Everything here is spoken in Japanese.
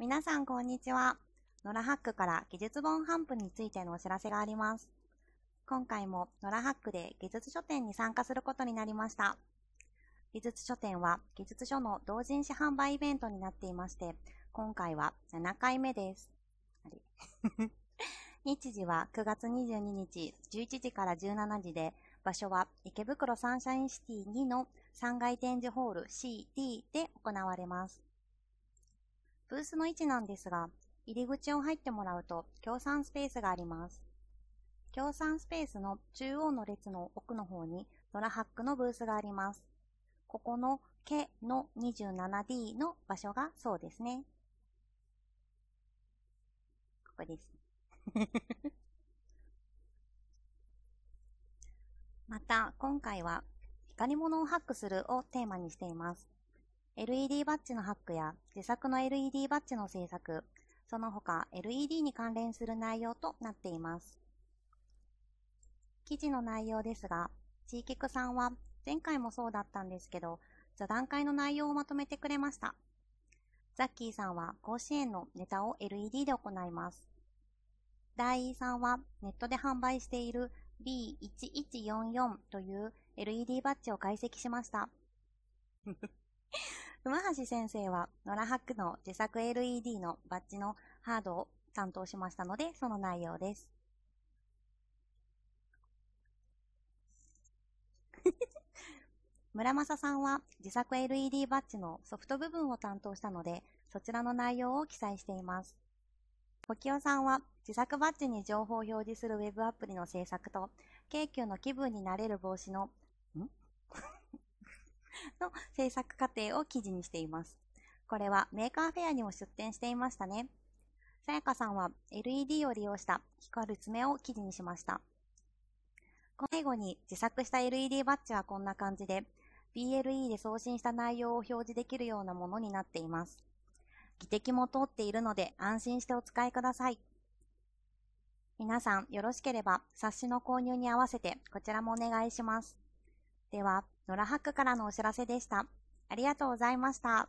皆さんこんにちは。ノラハックから技術本販布についてのお知らせがあります。今回もノラハックで技術書店に参加することになりました。技術書店は技術書の同人誌販売イベントになっていまして、今回は7回目です。日時は9月22日11時から17時で、場所は池袋サンシャインシティ2の3階展示ホール CD で行われます。ブースの位置なんですが、入り口を入ってもらうと、協賛スペースがあります。協賛スペースの中央の列の奥の方に、ノラハックのブースがあります。ここのけの 27D の場所がそうですね。ここです。また、今回は、光物をハックするをテーマにしています。LED バッジのハックや自作の LED バッジの制作、その他 LED に関連する内容となっています。記事の内容ですが、ち域きくさんは前回もそうだったんですけど、座談会の内容をまとめてくれました。ザッキーさんは甲子園のネタを LED で行います。ダイーさんはネットで販売している B1144 という LED バッジを解析しました。熊橋先生は、ノラハックの自作 LED のバッジのハードを担当しましたので、その内容です。村正さんは自作 LED バッジのソフト部分を担当したので、そちらの内容を記載しています。ポキオさんは自作バッジに情報を表示するウェブアプリの制作と、京急の気分になれる帽子の、んの制作過程を記事にしています。これはメーカーフェアにも出展していましたね。さやかさんは LED を利用した光る爪を記事にしました。最後に自作した LED バッジはこんな感じで、BLE で送信した内容を表示できるようなものになっています。技的も通っているので安心してお使いください。皆さんよろしければ冊子の購入に合わせてこちらもお願いします。では。野良ハックからのお知らせでした。ありがとうございました。